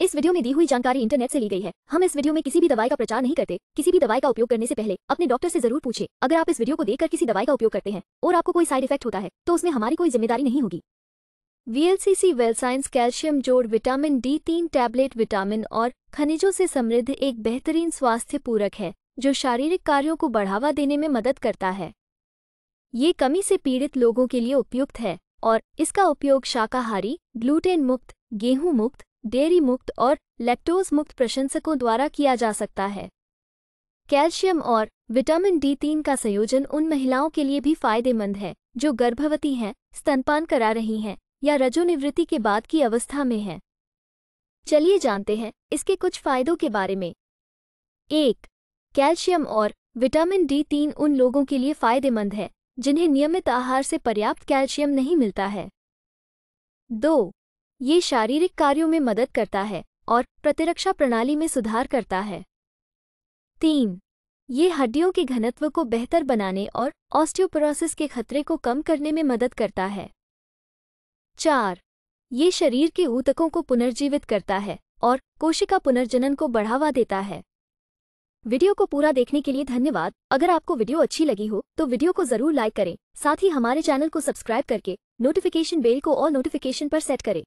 इस वीडियो में दी हुई जानकारी इंटरनेट से ली गई है हम इस वीडियो में किसी भी दवाई का प्रचार नहीं करते किसी भी दवाई का उपयोग करने से पहले अपने डॉक्टर से जरूर पूछे अगर आप इस वीडियो को देखकर किसी दवाई का उपयोग करते हैं और आपको कोई साइड इफेक्ट होता है तो उसमें हमारी कोई जिम्मेदारी नहीं होगी वीएलसीसी वेलसाइंस कैल्शियम जोड़ विटामिन डी तीन टैबलेट विटामिन और खनिजों से समृद्ध एक बेहतरीन स्वास्थ्य पूरक है जो शारीरिक कार्यों को बढ़ावा देने में मदद करता है ये कमी से पीड़ित लोगों के लिए उपयुक्त है और इसका उपयोग शाकाहारी ग्लूटेन मुक्त गेहूं मुक्त डेयरी मुक्त और लैक्टोज मुक्त प्रशंसकों द्वारा किया जा सकता है कैल्शियम और विटामिन डी तीन का संयोजन उन महिलाओं के लिए भी फायदेमंद है जो गर्भवती हैं स्तनपान करा रही हैं या रजोनिवृत्ति के बाद की अवस्था में हैं चलिए जानते हैं इसके कुछ फायदों के बारे में एक कैल्शियम और विटामिन डी तीन उन लोगों के लिए फायदेमंद है जिन्हें नियमित आहार से पर्याप्त कैल्शियम नहीं मिलता है दो ये शारीरिक कार्यों में मदद करता है और प्रतिरक्षा प्रणाली में सुधार करता है तीन ये हड्डियों के घनत्व को बेहतर बनाने और ऑस्टियोपोरोसिस के खतरे को कम करने में मदद करता है चार ये शरीर के ऊतकों को पुनर्जीवित करता है और कोशिका पुनर्जनन को बढ़ावा देता है वीडियो को पूरा देखने के लिए धन्यवाद अगर आपको वीडियो अच्छी लगी हो तो वीडियो को जरूर लाइक करें साथ ही हमारे चैनल को सब्सक्राइब करके नोटिफिकेशन बेल को और नोटिफिकेशन पर सेट करें